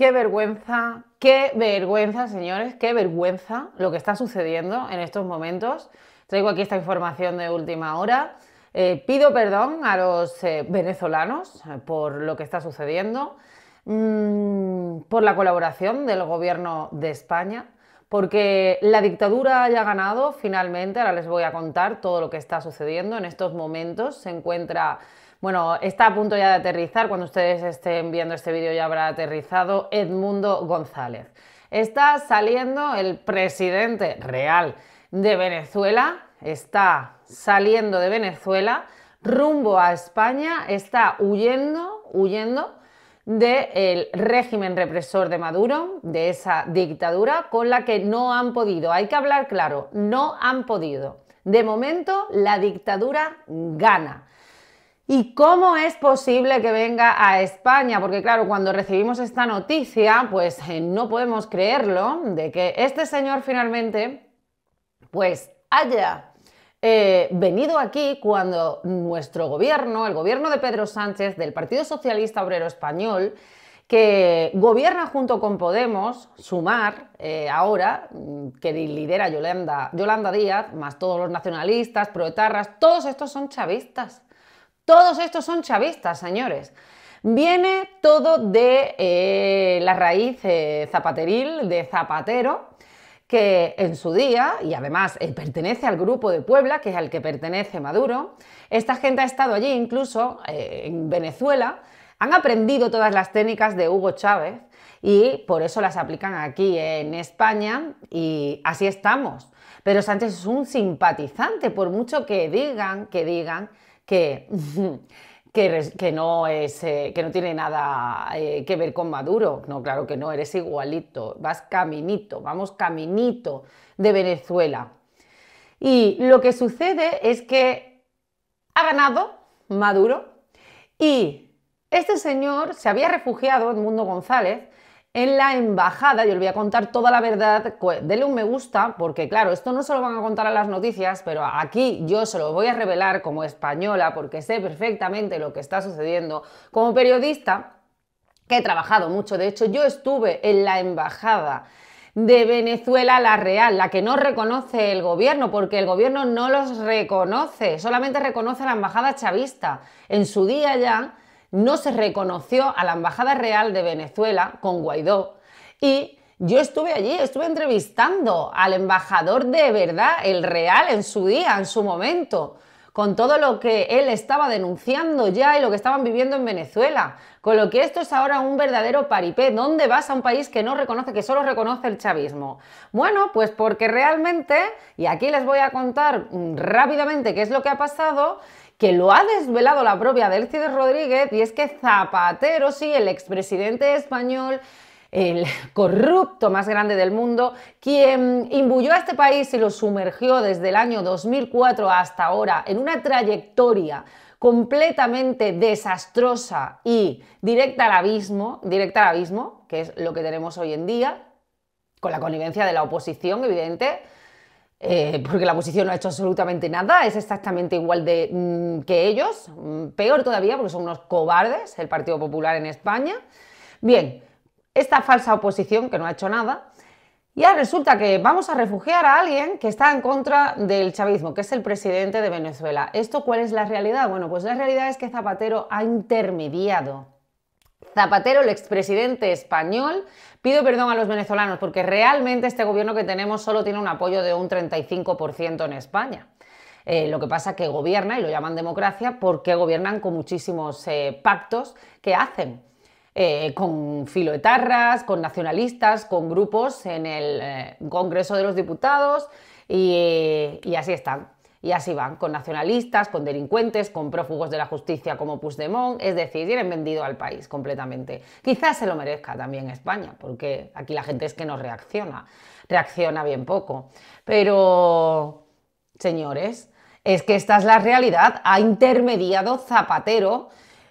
Qué vergüenza, qué vergüenza, señores, qué vergüenza lo que está sucediendo en estos momentos. Traigo aquí esta información de última hora. Eh, pido perdón a los eh, venezolanos eh, por lo que está sucediendo, mm, por la colaboración del gobierno de España, porque la dictadura haya ganado finalmente. Ahora les voy a contar todo lo que está sucediendo. En estos momentos se encuentra bueno, está a punto ya de aterrizar, cuando ustedes estén viendo este vídeo ya habrá aterrizado Edmundo González. Está saliendo el presidente real de Venezuela, está saliendo de Venezuela rumbo a España, está huyendo, huyendo del régimen represor de Maduro, de esa dictadura con la que no han podido, hay que hablar claro, no han podido. De momento la dictadura gana. ¿Y cómo es posible que venga a España? Porque claro, cuando recibimos esta noticia, pues eh, no podemos creerlo, de que este señor finalmente, pues haya eh, venido aquí cuando nuestro gobierno, el gobierno de Pedro Sánchez, del Partido Socialista Obrero Español, que gobierna junto con Podemos, Sumar, eh, ahora, que lidera Yolanda Díaz, más todos los nacionalistas, proetarras, todos estos son chavistas. Todos estos son chavistas, señores. Viene todo de eh, la raíz eh, zapateril, de Zapatero, que en su día, y además eh, pertenece al grupo de Puebla, que es al que pertenece Maduro, esta gente ha estado allí incluso en Venezuela, han aprendido todas las técnicas de Hugo Chávez y por eso las aplican aquí en España y así estamos. Pero Sánchez es un simpatizante, por mucho que digan, que digan Eh, que, no, tiene nada eh, que ver con Maduro. No, claro que no, eres igualito, vas caminito, vamos caminito de Venezuela. Y lo que sucede es que ha ganado Maduro y este señor se había refugiado, Edmundo González, en la embajada, yo le voy a contar toda la verdad, pues denle un me gusta, porque claro, esto no se lo van a contar a las noticias, pero aquí yo se lo voy a revelar como española, porque sé perfectamente lo que está sucediendo. Como periodista, que he trabajado mucho, de hecho yo estuve en la embajada de Venezuela, la real, la que no reconoce el gobierno, porque el gobierno no los reconoce, solamente reconoce la embajada chavista. En su día ya no se reconoció a la Embajada Real de Venezuela con Guaidó y yo estuve allí, estuve entrevistando al embajador de verdad, el real, en su día, en su momento, con todo lo que él estaba denunciando ya y lo que estaban viviendo en Venezuela. Con lo que esto es ahora un verdadero paripé. ¿Dónde vas a un país que no reconoce, que solo reconoce el chavismo? Bueno, pues porque realmente, y aquí les voy a contar mm, rápidamente qué es lo que ha pasado, que lo ha desvelado la propia de Rodríguez, y es que Zapatero, sí, el expresidente español, el corrupto más grande del mundo, quien imbuyó a este país y lo sumergió desde el año 2004 hasta ahora en una trayectoria completamente desastrosa y directa al abismo, directa al abismo, que es lo que tenemos hoy en día, con la connivencia de la oposición, evidente, eh, porque la oposición no ha hecho absolutamente nada, es exactamente igual de, mm, que ellos, mm, peor todavía porque son unos cobardes, el Partido Popular en España. Bien, esta falsa oposición que no ha hecho nada, y resulta que vamos a refugiar a alguien que está en contra del chavismo, que es el presidente de Venezuela. ¿Esto cuál es la realidad? Bueno, pues la realidad es que Zapatero ha intermediado Zapatero, el expresidente español, pido perdón a los venezolanos porque realmente este gobierno que tenemos solo tiene un apoyo de un 35% en España. Eh, lo que pasa que gobierna, y lo llaman democracia, porque gobiernan con muchísimos eh, pactos que hacen eh, con filoetarras, con nacionalistas, con grupos en el Congreso de los Diputados y, y así están. Y así van, con nacionalistas, con delincuentes, con prófugos de la justicia como Puigdemont, es decir, tienen vendido al país completamente. Quizás se lo merezca también España, porque aquí la gente es que no reacciona, reacciona bien poco. Pero, señores, es que esta es la realidad. Ha intermediado Zapatero,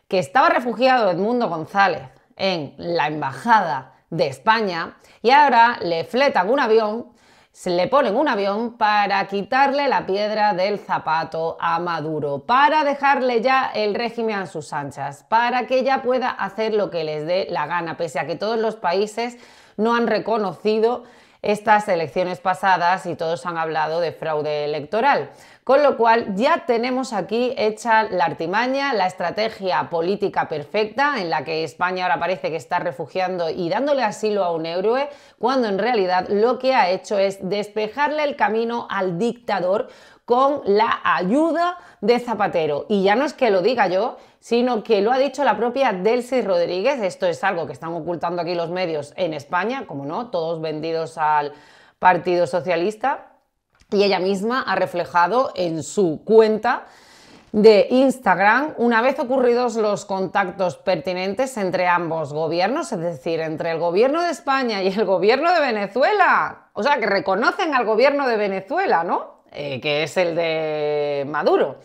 que estaba refugiado Edmundo González en la embajada de España, y ahora le fletan un avión se le ponen un avión para quitarle la piedra del zapato a Maduro, para dejarle ya el régimen a sus anchas, para que ella pueda hacer lo que les dé la gana, pese a que todos los países no han reconocido estas elecciones pasadas y todos han hablado de fraude electoral. Con lo cual ya tenemos aquí hecha la artimaña, la estrategia política perfecta en la que España ahora parece que está refugiando y dándole asilo a un héroe, cuando en realidad lo que ha hecho es despejarle el camino al dictador con la ayuda de Zapatero. Y ya no es que lo diga yo, sino que lo ha dicho la propia Delcy Rodríguez. Esto es algo que están ocultando aquí los medios en España, como no, todos vendidos al Partido Socialista. Y ella misma ha reflejado en su cuenta de Instagram, una vez ocurridos los contactos pertinentes entre ambos gobiernos, es decir, entre el gobierno de España y el gobierno de Venezuela. O sea, que reconocen al gobierno de Venezuela, ¿no? Eh, que es el de Maduro.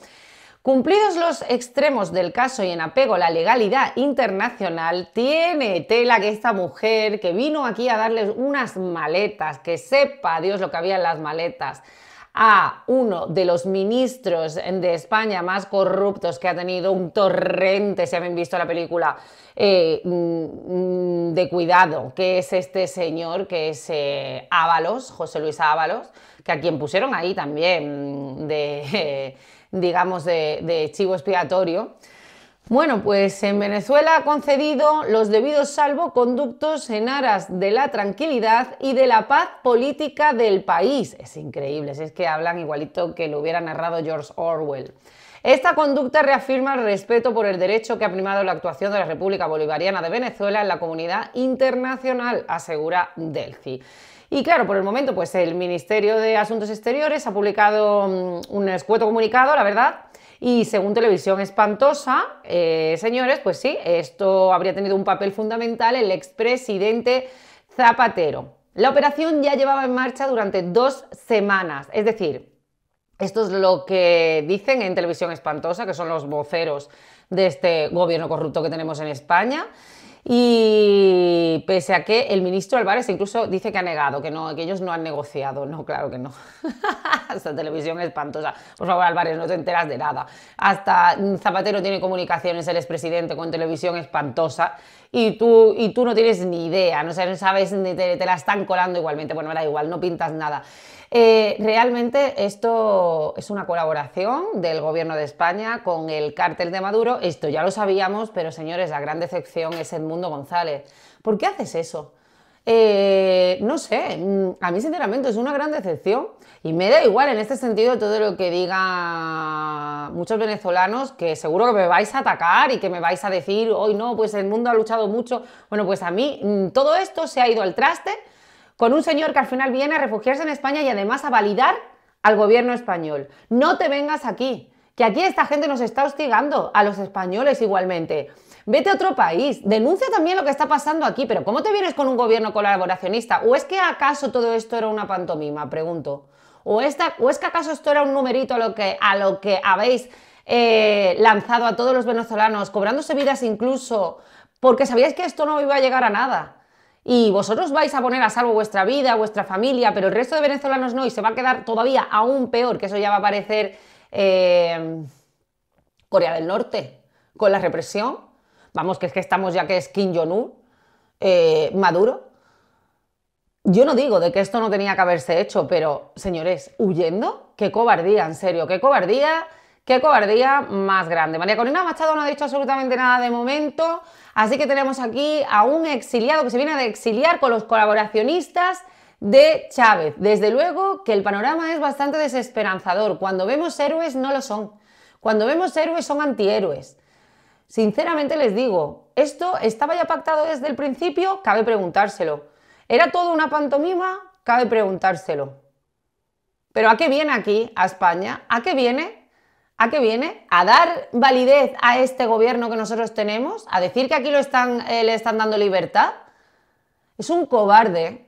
Cumplidos los extremos del caso y en apego a la legalidad internacional, tiene tela que esta mujer que vino aquí a darles unas maletas, que sepa Dios lo que había en las maletas, a uno de los ministros de España más corruptos que ha tenido un torrente, si habéis visto la película, eh, mm, mm, de cuidado, que es este señor, que es eh, Ábalos, José Luis Ábalos, que a quien pusieron ahí también mm, de, digamos, de chivo expiatorio. Bueno, pues en Venezuela ha concedido los debidos salvoconductos en aras de la tranquilidad y de la paz política del país. Es increíble, si es que hablan igualito que lo hubiera narrado George Orwell. Esta conducta reafirma el respeto por el derecho que ha primado la actuación de la República Bolivariana de Venezuela en la comunidad internacional, asegura Delphi. Y claro, por el momento, pues el Ministerio de Asuntos Exteriores ha publicado mm, un escueto comunicado, la verdad, y según Televisión Espantosa, eh, señores, pues sí, esto habría tenido un papel fundamental el expresidente Zapatero. La operación ya llevaba en marcha durante dos semanas, es decir, esto es lo que dicen en Televisión Espantosa, que son los voceros de este gobierno corrupto que tenemos en España. Y pese a que el ministro Álvarez incluso dice que ha negado, que, no, que ellos no han negociado. No, claro que no. Esta televisión espantosa. Por favor, Álvarez, no te enteras de nada. Hasta Zapatero tiene comunicaciones, el expresidente, con televisión espantosa. Y tú, y tú no tienes ni idea, no, sabes, ni te, la están colando igualmente. Bueno, me da igual, no pintas nada. Eh, realmente esto es una colaboración del gobierno de España con el cártel de Maduro. Esto ya lo sabíamos, pero señores, la gran decepción es mundo. González. ¿Por qué haces eso? Eh, no sé, mm, a mí sinceramente es una gran decepción y me da igual en este sentido todo lo que diga muchos venezolanos que seguro que me vais a atacar y que me vais a decir, hoy no, pues el mundo ha luchado mucho. Bueno, pues a mí mm, todo esto se ha ido al traste con un señor que al final viene a refugiarse en España y además a validar al gobierno español. No te vengas aquí que aquí esta gente nos está hostigando, a los españoles igualmente. Vete a otro país, denuncia también lo que está pasando aquí, pero ¿cómo te vienes con un gobierno colaboracionista? ¿O es que acaso todo esto era una pantomima? Pregunto. ¿O, es que acaso esto era un numerito a lo que, a lo que habéis eh, lanzado a todos los venezolanos, cobrándose vidas incluso, porque sabíais que esto no iba a llegar a nada? y vosotros vais a poner a salvo vuestra vida, vuestra familia, pero el resto de venezolanos no, y se va a quedar todavía aún peor, que eso ya va a parecer eh, Corea del Norte, con la represión. Vamos, que es que estamos ya que es Kim Jong-un, eh, Maduro. Yo no digo de que esto no tenía que haberse hecho, pero señores, huyendo, qué cobardía, en serio, qué cobardía, qué cobardía más grande. María Corina Machado no ha dicho absolutamente nada de momento, así que tenemos aquí a un exiliado que se viene de exiliar con los colaboracionistas de Chávez. Desde luego que el panorama es bastante desesperanzador. Cuando vemos héroes no lo son. Cuando vemos héroes son antihéroes. Sinceramente les digo, ¿esto estaba ya pactado desde el principio? Cabe preguntárselo. ¿Era todo una pantomima? Cabe preguntárselo. Pero ¿a qué viene aquí, a España? ¿A qué viene? ¿A qué viene? ¿A dar validez a este gobierno que nosotros tenemos? ¿A decir que aquí lo están, eh, le están dando libertad? Es un cobarde,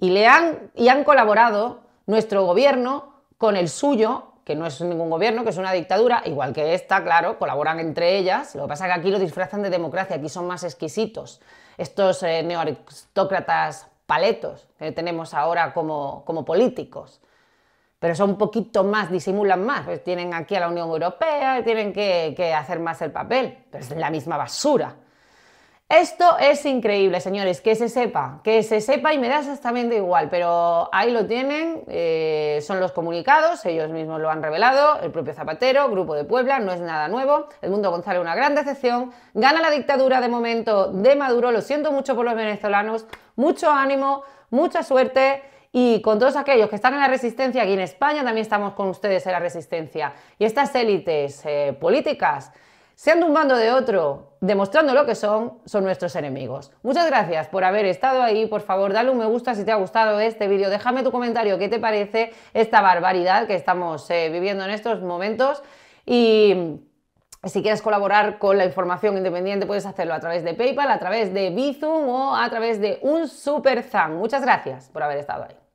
y, han, colaborado nuestro gobierno con el suyo, que no es ningún gobierno, que es una dictadura, igual que esta, claro, colaboran entre ellas. Lo que pasa es que aquí lo disfrazan de democracia, aquí son más exquisitos. Estos eh, neoaristócratas paletos que tenemos ahora como, políticos pero son un poquito más, disimulan más. Pues tienen aquí a la Unión Europea, tienen que, que, hacer más el papel, pero es la misma basura. Esto es increíble, señores, que se sepa, que se sepa y me da exactamente igual, pero ahí lo tienen, eh, son los comunicados, ellos mismos lo han revelado, el propio Zapatero, Grupo de Puebla, no es nada nuevo, el mundo González una gran decepción, gana la dictadura de momento de Maduro, lo siento mucho por los venezolanos, mucho ánimo, mucha suerte. Y con todos aquellos que están en la resistencia, aquí en España también estamos con ustedes en la resistencia. Y estas élites eh, políticas sean un bando de otro, demostrando lo que son, son nuestros enemigos. Muchas gracias por haber estado ahí, por favor dale un me gusta si te ha gustado este vídeo, déjame tu comentario, qué te parece esta barbaridad que estamos eh, viviendo en estos momentos y... Si quieres colaborar con la información independiente, puedes hacerlo a través de PayPal, a través de Bizum o a través de un super Muchas gracias por haber estado ahí.